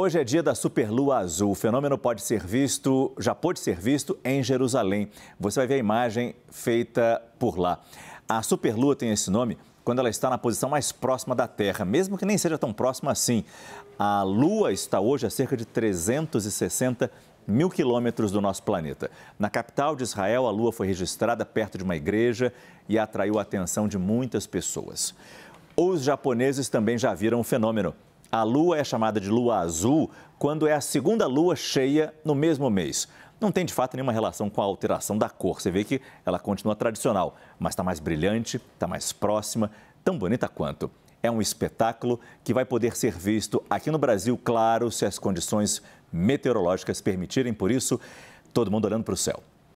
Hoje é dia da superlua azul. O fenômeno pode ser visto, já pode ser visto em Jerusalém. Você vai ver a imagem feita por lá. A superlua tem esse nome quando ela está na posição mais próxima da Terra, mesmo que nem seja tão próxima assim. A Lua está hoje a cerca de 360 mil quilômetros do nosso planeta. Na capital de Israel, a Lua foi registrada perto de uma igreja e atraiu a atenção de muitas pessoas. Os japoneses também já viram o fenômeno. A lua é chamada de lua azul quando é a segunda lua cheia no mesmo mês. Não tem de fato nenhuma relação com a alteração da cor. Você vê que ela continua tradicional, mas está mais brilhante, está mais próxima, tão bonita quanto. É um espetáculo que vai poder ser visto aqui no Brasil, claro, se as condições meteorológicas permitirem. Por isso, todo mundo olhando para o céu.